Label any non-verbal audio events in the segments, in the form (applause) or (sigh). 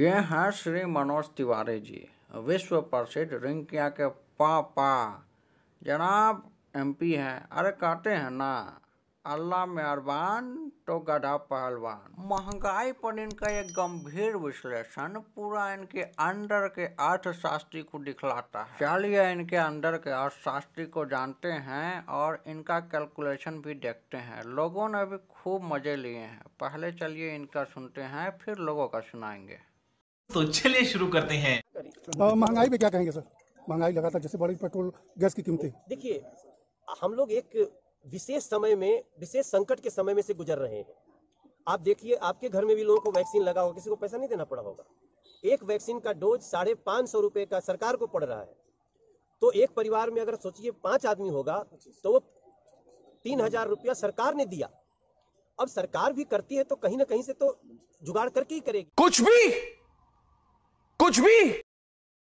ये हैं श्री मनोज तिवारी जी विश्व प्रसिद्ध रिंकिया के पापा जनाब एमपी हैं अरे कहते हैं ना अल्लाह मेहरबान तो गधा पहलवान महंगाई पर इनका एक गंभीर विश्लेषण पूरा इनके अंदर के अर्थशास्त्री को दिखलाता है चलिए इनके अंदर के अर्थशास्त्री को जानते हैं और इनका कैलकुलेशन भी देखते हैं लोगों ने भी खूब मजे लिए हैं पहले चलिए इनका सुनते हैं फिर लोगों का सुनाएंगे तो चलिए शुरू करते हैं महंगाई पे क्या कहेंगे सर महंगाई लगातार जैसे बड़ी पेट्रोल गैस की कीमतें देखिए हम लोग एक विशेष समय में विशेष संकट के समय में से गुजर रहे हैं आप देखिए आपके घर में भी लोगों को वैक्सीन लगा होगा किसी को पैसा नहीं देना पड़ा होगा एक वैक्सीन का डोज साढ़े पाँच सौ रुपये का सरकार को पड़ रहा है तो एक परिवार में अगर सोचिए पांच आदमी होगा तो वो तीन हजार रुपया सरकार ने दिया अब सरकार भी करती है तो कहीं ना कहीं से तो जुगाड़ करके ही करेगी कुछ भी कुछ भी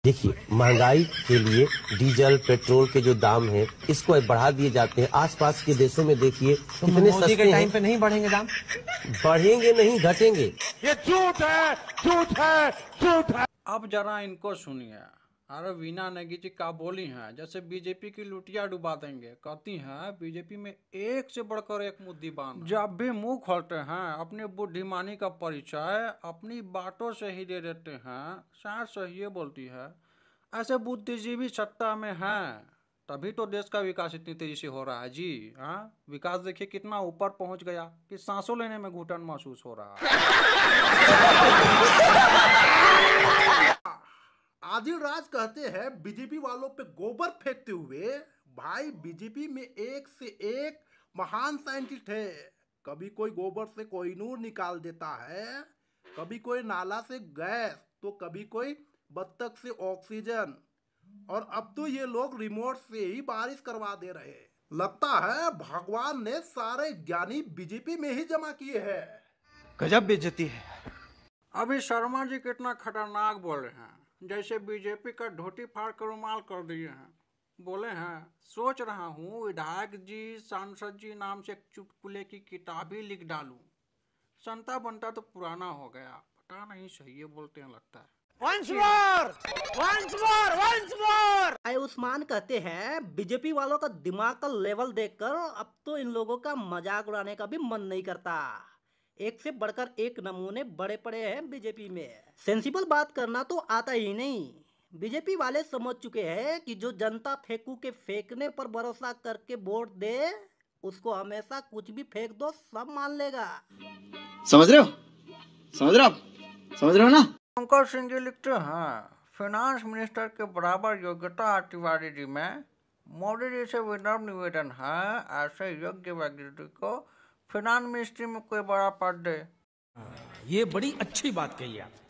देखिए महंगाई के लिए डीजल पेट्रोल के जो दाम है इसको बढ़ा दिए जाते हैं आसपास के देशों में देखिए तो कितने सस्ते के टाइम पे नहीं बढ़ेंगे दाम बढ़ेंगे नहीं घटेंगे ये झूठ है झूठ है झूठ है अब जरा इनको सुनिए अरे वीना नेगी जी का बोली हैं जैसे बीजेपी की लुटिया डुबा देंगे कहती हैं बीजेपी में एक से बढ़कर एक बांध जब भी मुंह खोलते हैं अपनी बुद्धिमानी का परिचय अपनी बातों से ही दे देते हैं सार सही बोलती है ऐसे बुद्धिजीवी सत्ता में हैं तभी तो देश का विकास इतनी तेजी से हो रहा है जी हाँ विकास देखिए कितना ऊपर पहुंच गया कि सांसों लेने में घुटन महसूस हो रहा है (laughs) आदिल राज कहते हैं बीजेपी वालों पे गोबर फेंकते हुए भाई बीजेपी में एक से एक महान साइंटिस्ट है कभी कोई गोबर से कोई नूर निकाल देता है कभी कोई नाला से गैस तो कभी कोई बत्तख से ऑक्सीजन और अब तो ये लोग रिमोट से ही बारिश करवा दे रहे लगता है भगवान ने सारे ज्ञानी बीजेपी में ही जमा किए हैं गजब बेजती है अभी शर्मा जी कितना खतरनाक बोल रहे हैं जैसे बीजेपी का धोती फाड़ कर रुमाल कर दिए हैं बोले हैं सोच रहा हूँ विधायक जी सांसद जी नाम से चुटकुले की किताब ही लिख डालूं संता बनता तो पुराना हो गया पता नहीं सही है बोलते हैं लगता है Once more! Once more! Once more! Usman कहते हैं बीजेपी वालों का दिमाग का लेवल देखकर अब तो इन लोगों का मजाक उड़ाने का भी मन नहीं करता एक से बढ़कर एक नमूने बड़े पड़े हैं बीजेपी में सेंसिबल बात करना तो आता ही नहीं बीजेपी वाले समझ चुके हैं कि जो जनता फेंकू के फेंकने पर भरोसा करके वोट दे उसको हमेशा कुछ भी फेंक दो सब मान लेगा समझ रहे हो समझ रहे हो समझ रहे हो ना शंकर सिंह जी लिखते हैं फाइनेंस हाँ, मिनिस्टर के बराबर योग्यता तिवारी जी में मोदी जी से विनम्र निवेदन है ऐसे योग्य व्यक्ति को फिनान मिनिस्ट्री में कोई बड़ा पद दे हाँ, ये बड़ी अच्छी बात कही आप